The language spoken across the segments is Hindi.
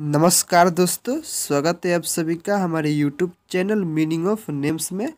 नमस्कार दोस्तों स्वागत है आप सभी का हमारे YouTube channel meaning of names में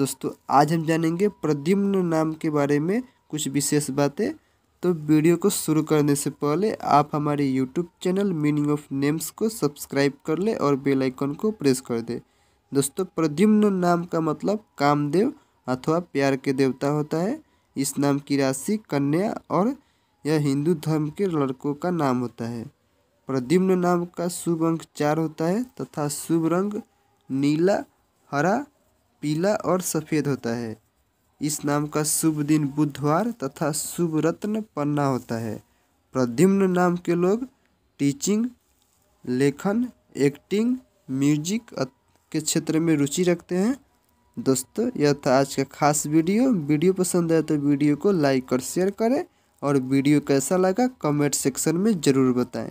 दोस्तों आज हम जानेंगे प्रद्युम्न नाम के बारे में कुछ विशेष बातें तो वीडियो को शुरू करने से पहले आप हमारे YouTube channel meaning of names को सब्सक्राइब कर ले और बेल आइकन को प्रेस कर दे दोस्तों प्रद्युम्न नाम का मतलब कामदेव अथवा प्यार के देवता होता है इस नाम की राशि कन्या और यह हिंदू धर्म के लड़कों का नाम होता है प्रद्युम्न नाम का शुभ अंक चार होता है तथा शुभ रंग नीला हरा पीला और सफ़ेद होता है इस नाम का शुभ दिन बुधवार तथा शुभ रत्न पन्ना होता है प्रद्युम्न नाम के लोग टीचिंग लेखन एक्टिंग म्यूजिक के क्षेत्र में रुचि रखते हैं दोस्तों यह था आज का खास वीडियो वीडियो पसंद आया तो वीडियो को लाइक और शेयर करें और वीडियो कैसा लगा कमेंट सेक्शन में ज़रूर बताएं